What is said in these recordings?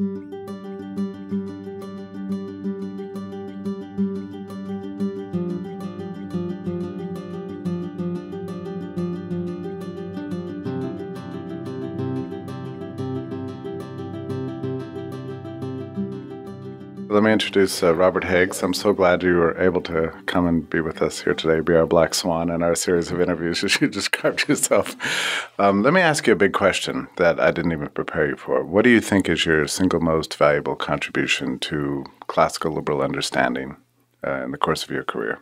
mm you let me introduce uh, Robert Higgs. I'm so glad you were able to come and be with us here today, be our black swan in our series of interviews, as you described yourself. Um, let me ask you a big question that I didn't even prepare you for. What do you think is your single most valuable contribution to classical liberal understanding uh, in the course of your career?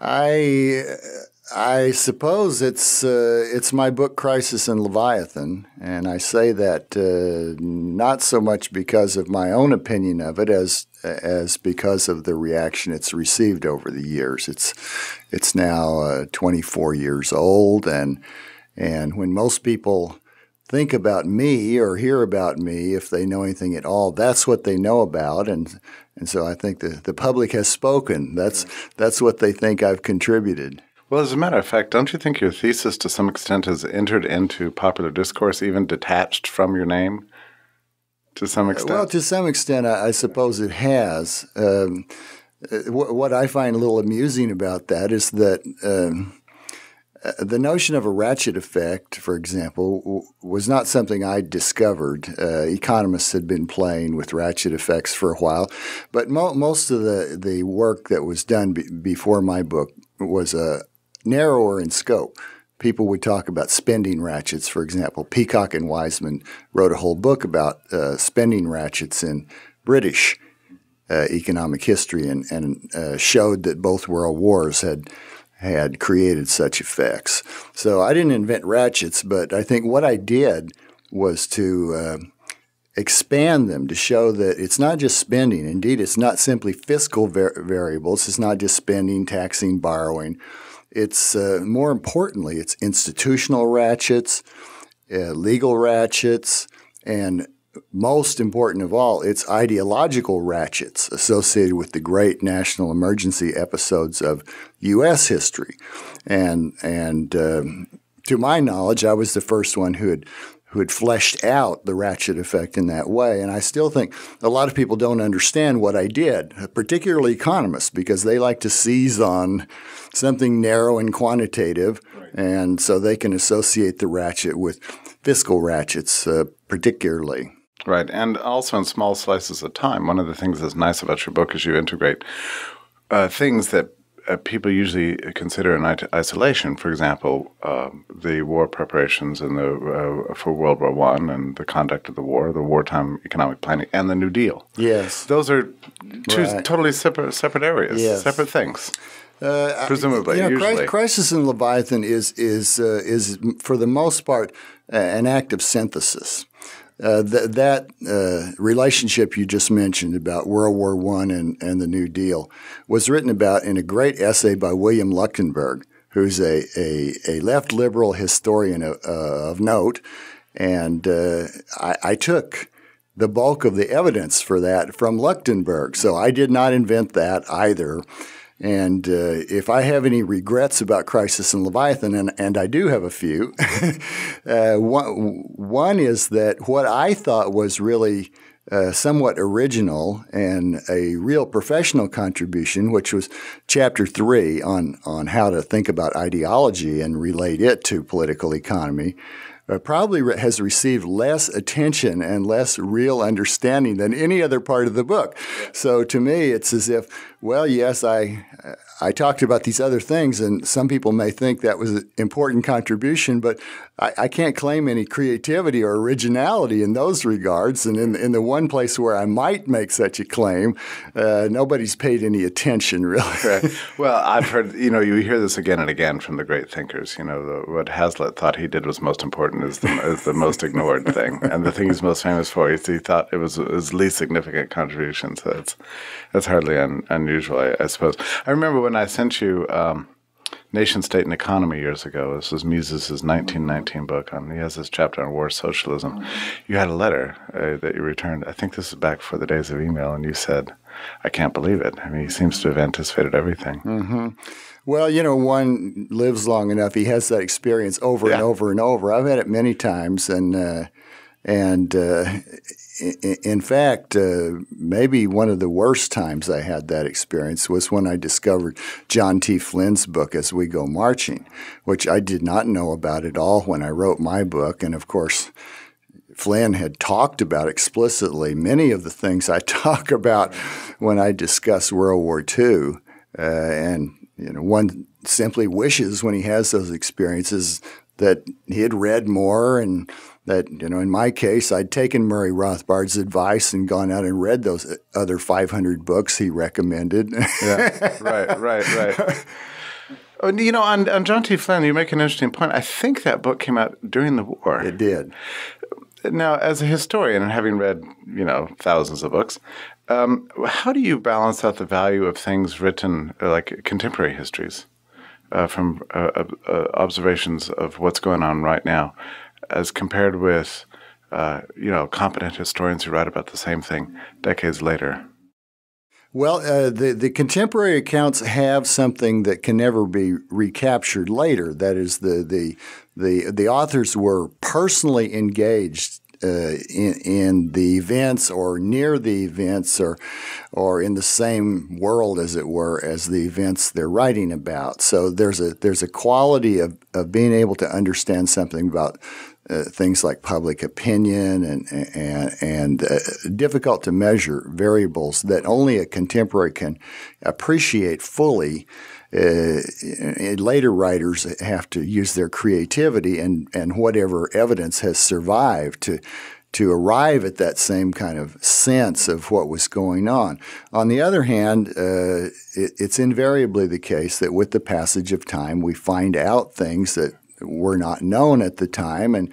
I I suppose it's uh, it's my book Crisis and Leviathan, and I say that uh, not so much because of my own opinion of it as as because of the reaction it's received over the years. It's it's now uh, 24 years old, and and when most people think about me or hear about me, if they know anything at all, that's what they know about, and and so I think the the public has spoken. That's that's what they think I've contributed. Well, as a matter of fact, don't you think your thesis to some extent has entered into popular discourse, even detached from your name? To some uh, extent? Well, to some extent, I, I suppose it has. Um, uh, what I find a little amusing about that is that um, uh, the notion of a ratchet effect, for example, was not something I discovered. Uh, economists had been playing with ratchet effects for a while, but mo most of the, the work that was done be before my book was a, narrower in scope. People would talk about spending ratchets, for example. Peacock and Wiseman wrote a whole book about uh, spending ratchets in British uh, economic history and, and uh, showed that both world wars had had created such effects. So I didn't invent ratchets, but I think what I did was to uh, expand them to show that it's not just spending. Indeed, it's not simply fiscal var- variables. It's not just spending, taxing, borrowing, it's uh, more importantly, it's institutional ratchets, uh, legal ratchets, and most important of all, it's ideological ratchets associated with the great national emergency episodes of U.S. history, and and. Um, to my knowledge, I was the first one who had who had fleshed out the ratchet effect in that way. And I still think a lot of people don't understand what I did, particularly economists, because they like to seize on something narrow and quantitative. Right. And so they can associate the ratchet with fiscal ratchets, uh, particularly. Right. And also in small slices of time. One of the things that's nice about your book is you integrate uh, things that uh, people usually consider in isolation. For example, uh, the war preparations in the uh, for World War One and the conduct of the war, the wartime economic planning, and the New Deal. Yes, those are two right. totally separate separate areas, yes. separate things. Uh, Presumably, you know, usually. Crisis in Leviathan is is uh, is for the most part an act of synthesis uh, th- that uh, relationship you just mentioned about World War I and, and the New Deal was written about in a great essay by William Luckenberg, who's a, a, a left liberal historian of, uh, of note. And uh, I, I, took the bulk of the evidence for that from Luckenberg, So I did not invent that either. And uh, if I have any regrets about Crisis and Leviathan, and, and I do have a few, uh, one, one, is that what I thought was really uh, somewhat original and a real professional contribution, which was chapter three on, on how to think about ideology and relate it to political economy uh, probably re- has received less attention and less real understanding than any other part of the book. So to me, it's as if, well, yes, I I talked about these other things, and some people may think that was an important contribution, but I, I, can't claim any creativity or originality in those regards. And in, in the one place where I might make such a claim, uh, nobody's paid any attention, really. right. Well, I've heard, you know, you hear this again and again from the great thinkers. You know, the, what Hazlitt thought he did was most important is the, is the most ignored thing. And the thing he's most famous for is he thought it was his least significant contribution. So that's, that's hardly un, unusual, I, I suppose. I remember when when I sent you um, Nation State and Economy years ago, this was Mises' 1919 book on, he has this chapter on war socialism. You had a letter uh, that you returned. I think this is back for the days of email, and you said, I can't believe it. I mean, he seems to have anticipated everything. Mm -hmm. Well, you know, one lives long enough. He has that experience over yeah. and over and over. I've had it many times, and uh, and uh, in fact, uh, maybe one of the worst times I had that experience was when I discovered John T. Flynn's book, As We Go Marching, which I did not know about at all when I wrote my book. And of course, Flynn had talked about explicitly many of the things I talk about when I discuss World War II. Uh, and you know, one simply wishes when he has those experiences that he had read more and that, you know, in my case, I'd taken Murray Rothbard's advice and gone out and read those uh, other 500 books he recommended. yeah, right, right, right. Oh, you know, on, on John T. Flynn, you make an interesting point. I think that book came out during the war. It did. Now, as a historian and having read, you know, thousands of books, um, how do you balance out the value of things written, uh, like contemporary histories, uh, from uh, uh, observations of what's going on right now, as compared with uh, you know competent historians who write about the same thing decades later? Well, uh, the, the contemporary accounts have something that can never be recaptured later. That is, the, the, the, the authors were personally engaged uh, in, in, the events or near the events or or in the same world as it were as the events they're writing about. So there's a there's a quality of, of being able to understand something about uh, things like public opinion and and, and uh, difficult to measure variables that only a contemporary can appreciate fully. Uh, later writers have to use their creativity and and whatever evidence has survived to to arrive at that same kind of sense of what was going on. On the other hand, uh, it, it's invariably the case that with the passage of time, we find out things that were not known at the time, and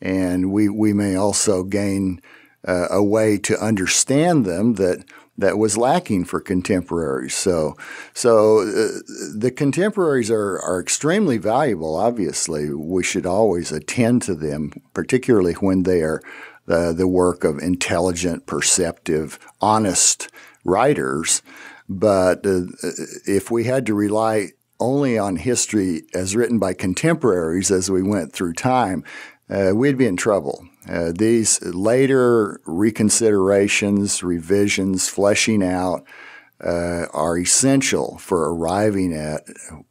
and we we may also gain uh, a way to understand them that that was lacking for contemporaries. So, so uh, the contemporaries are, are extremely valuable. Obviously, we should always attend to them, particularly when they are the uh, the work of intelligent, perceptive, honest writers. But uh, if we had to rely only on history as written by contemporaries as we went through time, uh, we'd be in trouble. Uh, these later reconsiderations, revisions, fleshing out uh, are essential for arriving at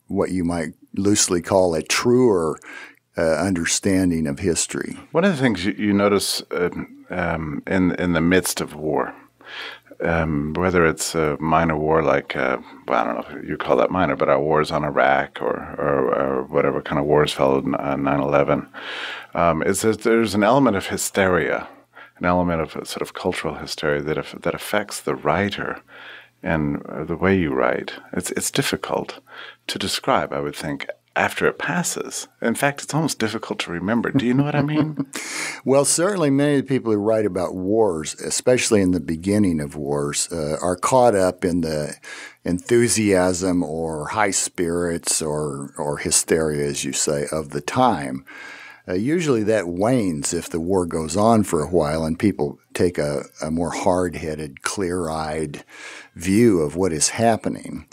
what you might loosely call a truer uh, understanding of history. One of the things you, you notice uh, um, in in the midst of war um, whether it's a minor war like, uh, well, I don't know if you call that minor, but our wars on Iraq or, or, or whatever kind of wars followed 9 11, um, is that there's an element of hysteria, an element of sort of cultural hysteria that, if that affects the writer and uh, the way you write. It's, it's difficult to describe, I would think, after it passes. In fact, it's almost difficult to remember. Do you know what I mean? well, certainly many of the people who write about wars, especially in the beginning of wars, uh, are caught up in the enthusiasm or high spirits or, or hysteria, as you say, of the time. Uh, usually that wanes if the war goes on for a while and people take a, a more hard headed, clear eyed view of what is happening.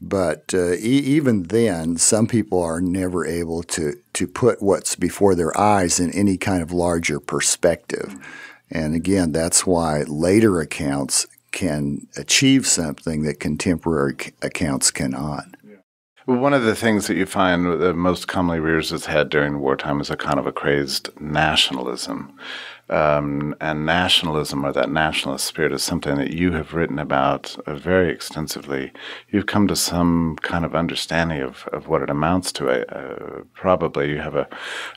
But uh, e- even then, some people are never able to, to put what's before their eyes in any kind of larger perspective. And again, that's why later accounts can achieve something that contemporary c- accounts cannot. One of the things that you find that most commonly rears its head during wartime is a kind of a crazed nationalism um, and nationalism or that nationalist spirit is something that you have written about uh, very extensively. You've come to some kind of understanding of, of what it amounts to. Uh, probably you have a,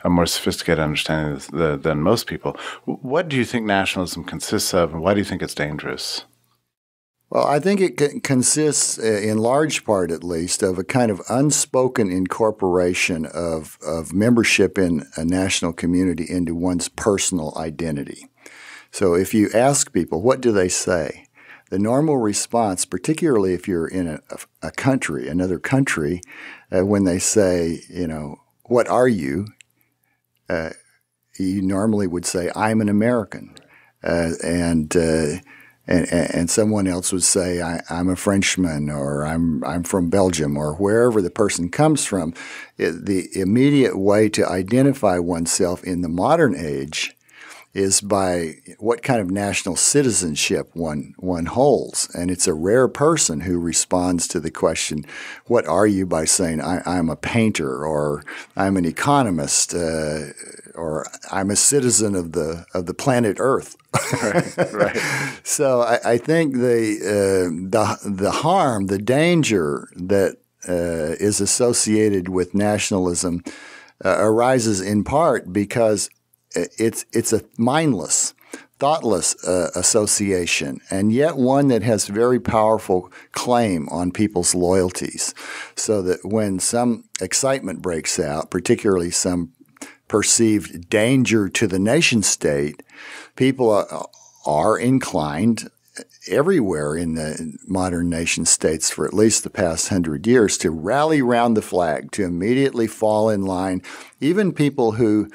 a more sophisticated understanding the, than most people. What do you think nationalism consists of, and why do you think it's dangerous? Well, I think it consists, uh, in large part at least, of a kind of unspoken incorporation of, of membership in a national community into one's personal identity. So if you ask people, what do they say? The normal response, particularly if you're in a, a country, another country, uh, when they say, you know, what are you? Uh, you normally would say, I'm an American. Uh, and uh, and, and someone else would say, I, am a Frenchman or I'm, I'm from Belgium or wherever the person comes from, it, the immediate way to identify oneself in the modern age is by what kind of national citizenship one one holds, and it's a rare person who responds to the question, "What are you?" by saying, I, am a painter," or "I'm an economist," uh, or "I'm a citizen of the of the planet Earth." right, right. So I, I, think the uh, the the harm, the danger that uh, is associated with nationalism uh, arises in part because it's it's a mindless, thoughtless uh, association, and yet one that has very powerful claim on people's loyalties. So that when some excitement breaks out, particularly some perceived danger to the nation state, people are, are inclined uh, everywhere in the modern nation states for at least the past hundred years to rally round the flag, to immediately fall in line. Even people who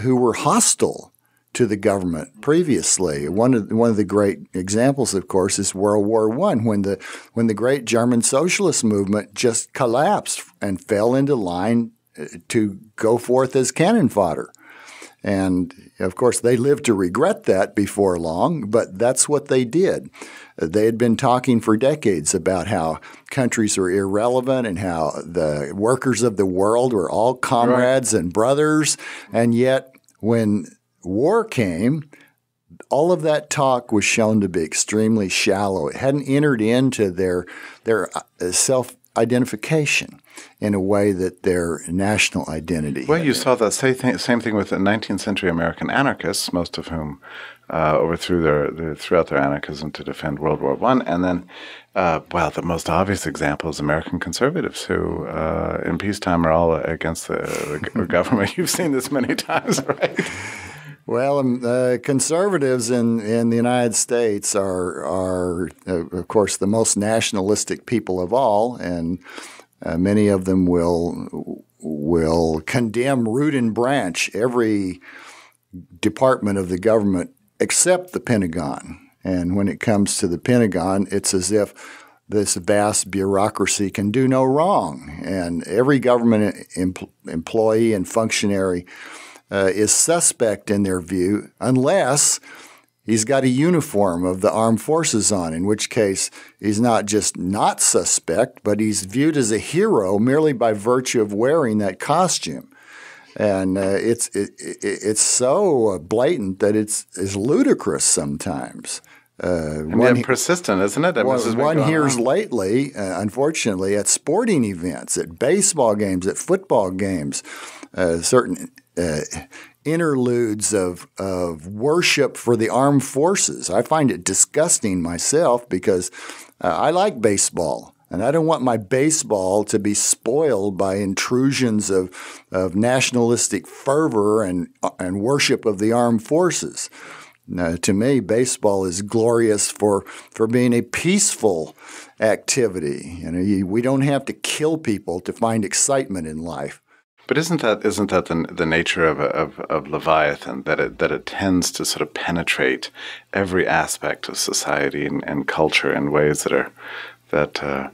who were hostile to the government previously. One of one of the great examples, of course, is World War One, when the when the great German socialist movement just collapsed and fell into line uh, to go forth as cannon fodder. And of course, they lived to regret that before long, but that's what they did. They had been talking for decades about how countries were irrelevant and how the workers of the world were all comrades right. and brothers. And yet, when war came, all of that talk was shown to be extremely shallow. It hadn't entered into their their uh, self identification in a way that their national identity. Well, you saw the same thing with the 19th century American anarchists, most of whom uh, overthrew their, their, throughout their anarchism to defend World War One, and then, uh, well, the most obvious example is American conservatives who, uh, in peacetime, are all against the, the government. You've seen this many times, right? Well, um, uh, conservatives in, in the United States are are uh, of course the most nationalistic people of all, and uh, many of them will will condemn root and branch every department of the government except the Pentagon. And when it comes to the Pentagon, it's as if this vast bureaucracy can do no wrong, and every government employee and functionary uh, is suspect in their view unless he's got a uniform of the armed forces on, in which case he's not just not suspect, but he's viewed as a hero merely by virtue of wearing that costume. And uh, it's it, it's so blatant that it's is ludicrous sometimes. Uh, and one, persistent, isn't it? That one, one hears on. lately, uh, unfortunately, at sporting events, at baseball games, at football games, uh, certain uh, interludes of, of worship for the armed forces. I find it disgusting myself because uh, I like baseball. And I don't want my baseball to be spoiled by intrusions of, of nationalistic fervor and, and worship of the armed forces. Now, to me, baseball is glorious for, for being a peaceful activity. You know, you, we don't have to kill people to find excitement in life. But isn't that isn't that the, the nature of, of, of Leviathan that it that it tends to sort of penetrate every aspect of society and, and culture in ways that are that uh,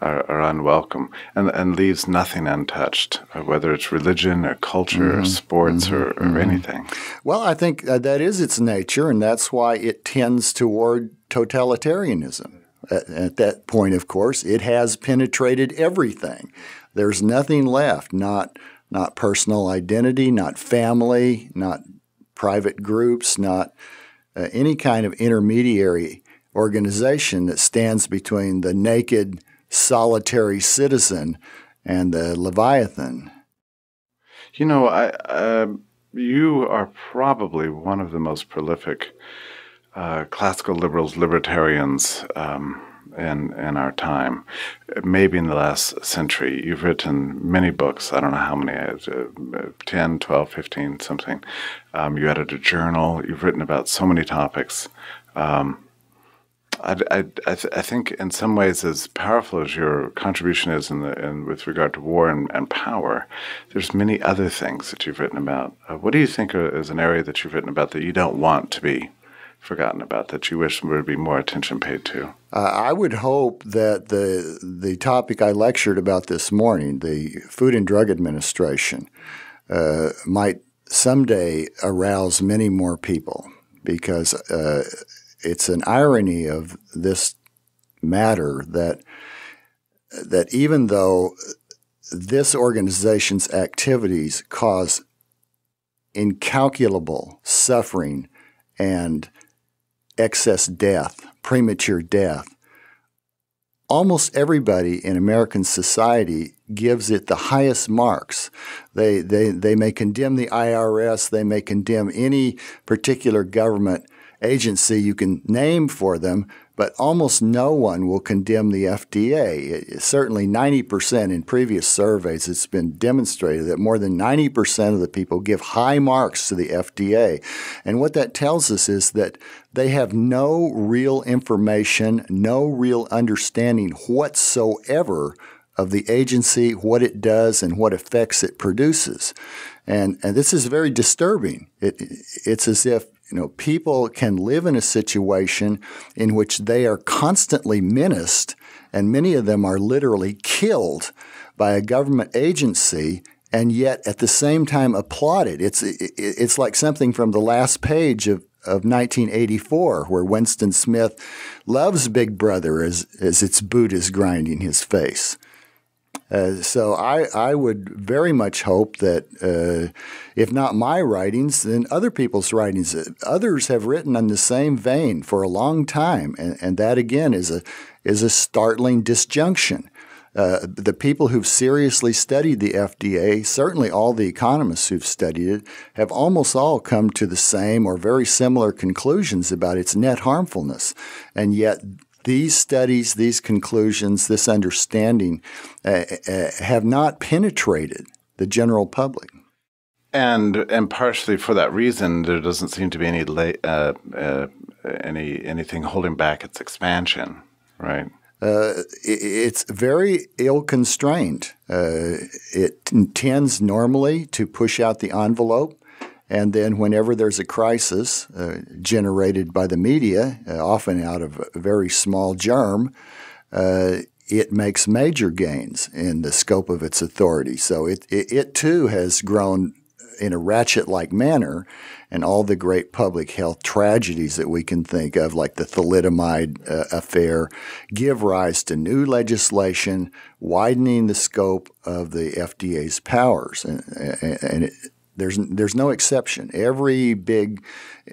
are, are, unwelcome and and leaves nothing untouched, uh, whether it's religion or culture mm -hmm. or mm-hmm. sports mm -hmm. or, mm-hmm. or mm -hmm. anything. Well, I think uh, that is its nature, and that's why it tends toward totalitarianism. at, at that point, of course, it has penetrated everything. There's nothing left, not not personal identity, not family, not private groups, not uh, any kind of intermediary organization that stands between the naked, solitary citizen and the Leviathan. You know, I, uh, you are probably one of the most prolific uh, classical liberals, libertarians. Um, in, in our time, maybe in the last century. You've written many books, I don't know how many, uh, 10, 12, 15, something. Um, you edited a journal, you've written about so many topics. Um, I, I, I, th I, think in some ways, as powerful as your contribution is in, the, in with regard to war and, and, power, there's many other things that you've written about. Uh, what do you think uh, is an area that you've written about that you don't want to be forgotten about that you wish would be more attention paid to? Uh, I would hope that the the topic I lectured about this morning, the Food and Drug Administration, uh, might someday arouse many more people because uh, it's an irony of this matter that that even though this organization's activities cause incalculable suffering and excess death, premature death. Almost everybody in American society gives it the highest marks. They, they, they may condemn the IRS, they may condemn any particular government agency you can name for them, but almost no one will condemn the FDA. It, certainly, 90% in previous surveys, it's been demonstrated that more than 90% of the people give high marks to the FDA. And what that tells us is that they have no real information, no real understanding whatsoever of the agency, what it does, and what effects it produces. And, and this is very disturbing. It, it's as if you know, people can live in a situation in which they are constantly menaced, and many of them are literally killed by a government agency and yet at the same time applauded. It's it's like something from the last page of. Of 1984, where Winston Smith loves Big Brother as, as its boot is grinding his face. Uh, so I, I would very much hope that uh, if not my writings, then other people's writings. Uh, others have written in the same vein for a long time, and, and that again is a is a startling disjunction. Uh, the people who've seriously studied the FDA, certainly all the economists who've studied it, have almost all come to the same or very similar conclusions about its net harmfulness. And yet, these studies, these conclusions, this understanding uh, uh, uh, have not penetrated the general public. And and partially for that reason, there doesn't seem to be any uh, uh, any anything holding back its expansion, right? Uh, it's very ill constrained. it tends normally to push out the envelope and then, whenever there's a crisis uh, generated by the media, uh, often out of a very small germ, uh, it makes major gains in the scope of its authority. So it, it, it too has grown in a ratchet like manner, and all the great public health tragedies that we can think of, like the thalidomide uh, affair, give rise to new legislation widening the scope of the FDA's powers. And, and, it, there's there's no exception. Every big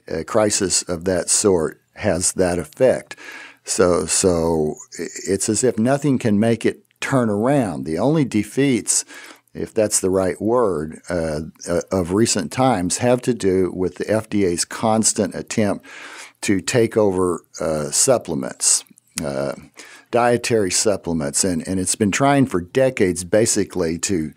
uh, crisis of that sort has that effect. So so it's as if nothing can make it turn around. The only defeats, if that's the right word, uh, uh of recent times have to do with the FDA's constant attempt to take over uh, supplements uh, dietary supplements, and, and it's been trying for decades basically to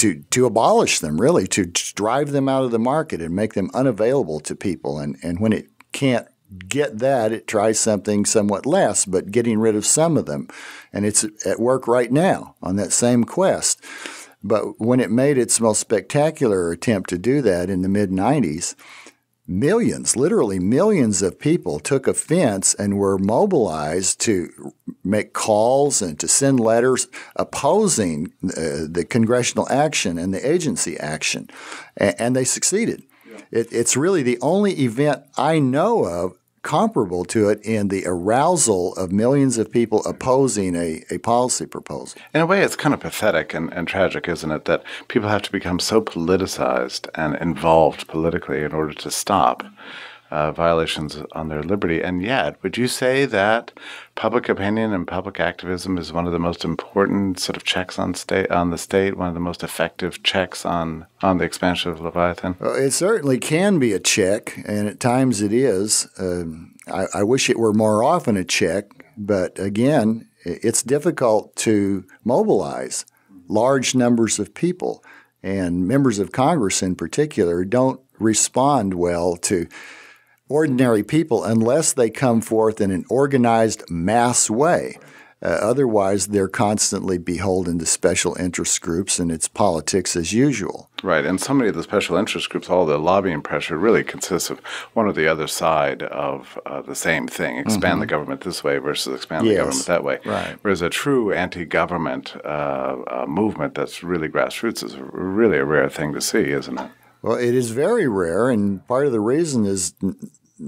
to to abolish them, really, to drive them out of the market and make them unavailable to people. And and when it can't get that, it tries something somewhat less, but getting rid of some of them. And it's at work right now on that same quest. But when it made its most spectacular attempt to do that in the mid 90s, millions, literally millions of people took offense and were mobilized to make calls and to send letters opposing uh, the congressional action and the agency action. A- and they succeeded. Yeah. It, it's really the only event I know of comparable to it in the arousal of millions of people opposing a, a policy proposal. In a way, it's kind of pathetic and, and tragic, isn't it, that people have to become so politicized and involved politically in order to stop uh, violations on their liberty. And yet, would you say that public opinion and public activism is one of the most important sort of checks on state on the state, one of the most effective checks on on the expansion of Leviathan? Well, it certainly can be a check, and at times it is. Um, I, I wish it were more often a check, but again, it's difficult to mobilize large numbers of people, and members of Congress in particular don't respond well to ordinary people unless they come forth in an organized mass way. Uh, otherwise, they're constantly beholden to special interest groups and it's politics as usual. Right. And so many of the special interest groups, all the lobbying pressure really consists of one or the other side of uh, the same thing expand mm -hmm. the mm-hmm. government this way versus expand yes. the government that way. Right. Whereas a true anti government uh, uh, movement that's really grassroots is really a rare thing to see, isn't it? Well, it is very rare, and part of the reason is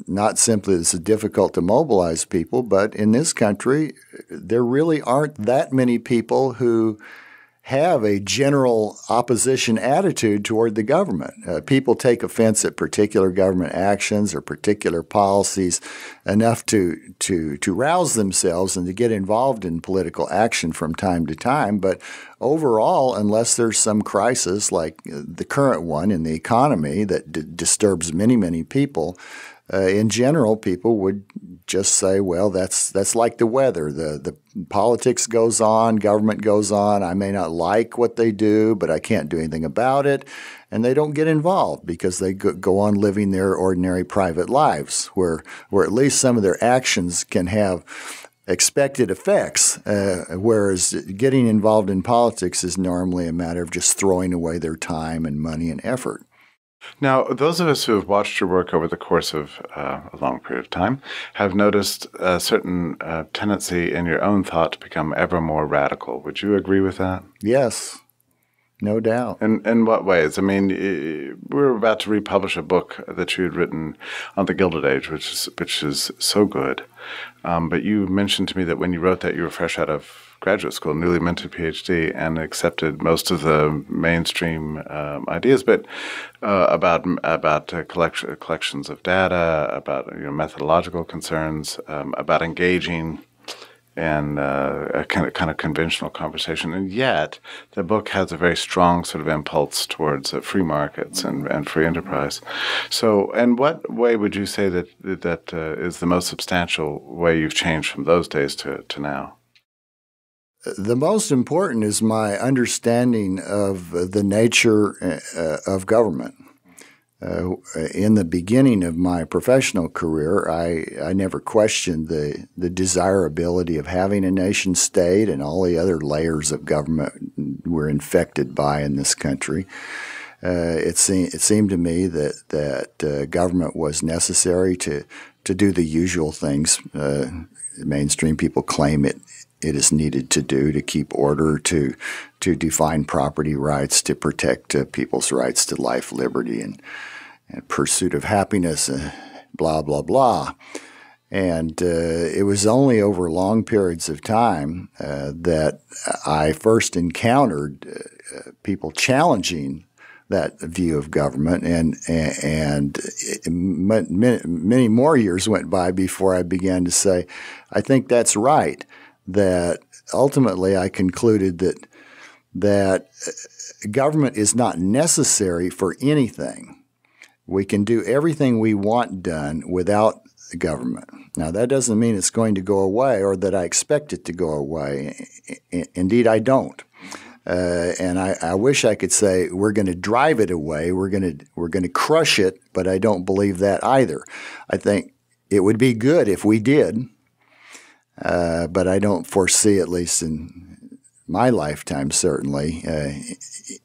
not simply is difficult to mobilize people, but in this country, there really aren't that many people who have a general opposition attitude toward the government. Uh, people take offense at particular government actions or particular policies enough to, to, to rouse themselves and to get involved in political action from time to time. But overall, unless there's some crisis like the current one in the economy that disturbs many, many people, uh, in general, people would just say, "Well, that's that's like the weather. The the politics goes on, government goes on. I may not like what they do, but I can't do anything about it." And they don't get involved because they go on living their ordinary private lives, where where at least some of their actions can have expected effects, uh, whereas getting involved in politics is normally a matter of just throwing away their time and money and effort. Now, those of us who have watched your work over the course of uh, a long period of time have noticed a certain uh, tendency in your own thought to become ever more radical. Would you agree with that? Yes, no doubt. in, in what ways? I mean, we're about to republish a book that you had written on the Gilded Age, which is which is so good. Um, but you mentioned to me that when you wrote that, you were fresh out of graduate school, newly minted PhD, and accepted most of the mainstream um, ideas, but uh, about about uh, collection, collections of data, about you know, methodological concerns, um, about engaging and uh, a kind of, kind of conventional conversation. And yet, the book has a very strong sort of impulse towards uh, free markets and, and free enterprise. So, and what way would you say that that uh, is the most substantial way you've changed from those days to, to now? the most important is my understanding of the nature uh, of government. Uh, in the beginning of my professional career, I, I never questioned the, the desirability of having a nation state and all the other layers of government we're infected by in this country. Uh, it, se- it seemed to me that, that uh, government was necessary to, to do the usual things uh, mainstream people claim it it is needed to do to keep order, to to define property rights, to protect uh, people's rights to life, liberty, and, and pursuit of happiness, uh, blah blah blah. And uh, it was only over long periods of time uh, that I first encountered uh, uh, people challenging that view of government, and and many more years went by before I began to say, I think that's right that ultimately I concluded that that uh, government is not necessary for anything. We can do everything we want done without government. Now, that doesn't mean it's going to go away or that I expect it to go away. Indeed, I don't. Uh, and I, I, wish I could say we're going to drive it away, we're going to we're going to crush it, but I don't believe that either. I think it would be good if we did, uh, but I don't foresee, at least in my lifetime, certainly uh,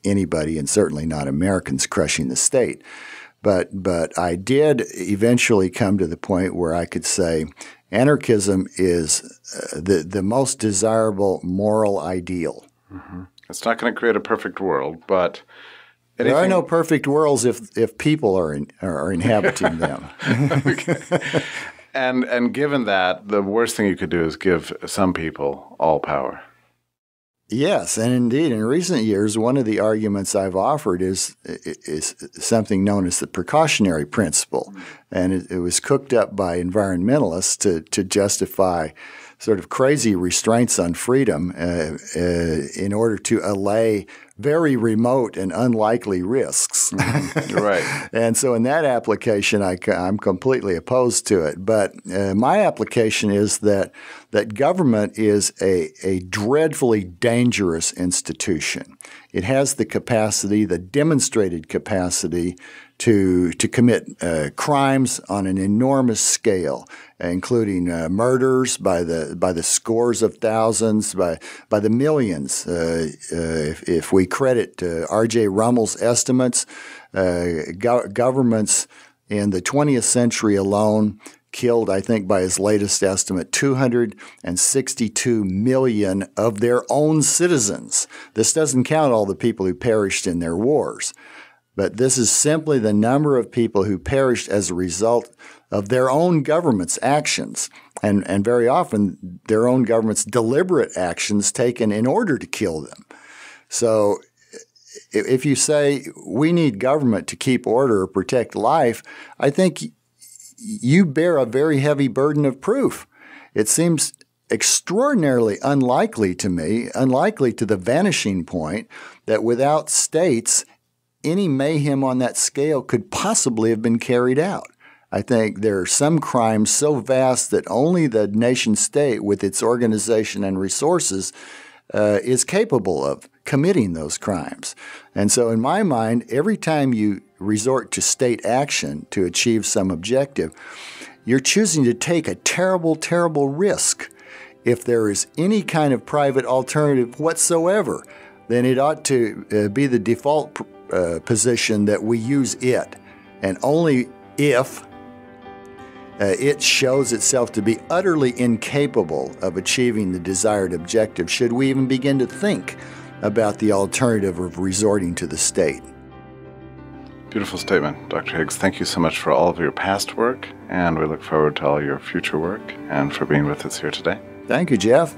anybody, and certainly not Americans, crushing the state. But but I did eventually come to the point where I could say anarchism is uh, the the most desirable moral ideal. Mm -hmm. It's not going to create a perfect world, but. Anything? There are no perfect worlds if if people are in, are inhabiting them. and and given that, the worst thing you could do is give some people all power. Yes, and indeed, in recent years, one of the arguments I've offered is is something known as the precautionary principle, and it, it was cooked up by environmentalists to to justify sort of crazy restraints on freedom uh, uh, in order to allay very remote and unlikely risks. right. And so in that application, I, am completely opposed to it. But uh, my application is that that government is a, a dreadfully dangerous institution. It has the capacity, the demonstrated capacity, to to commit uh, crimes on an enormous scale, including uh, murders by the by the scores of thousands, by by the millions. Uh, uh if, if, we credit uh, R.J. Rummel's estimates, uh, go governments in the 20th century alone killed, I think, by his latest estimate, 262 million of their own citizens. This doesn't count all the people who perished in their wars but this is simply the number of people who perished as a result of their own government's actions, and, and very often their own government's deliberate actions taken in order to kill them. So if you say we need government to keep order or protect life, I think you bear a very heavy burden of proof. It seems extraordinarily unlikely to me, unlikely to the vanishing point, that without states any mayhem on that scale could possibly have been carried out. I think there are some crimes so vast that only the nation state, with its organization and resources, uh, is capable of committing those crimes. And so, in my mind, every time you resort to state action to achieve some objective, you're choosing to take a terrible, terrible risk. If there is any kind of private alternative whatsoever, then it ought to uh, be the default uh, position that we use it, and only if uh, it shows itself to be utterly incapable of achieving the desired objective, should we even begin to think about the alternative of resorting to the state. Beautiful statement, Dr. Higgs. Thank you so much for all of your past work, and we look forward to all your future work and for being with us here today. Thank you, Jeff.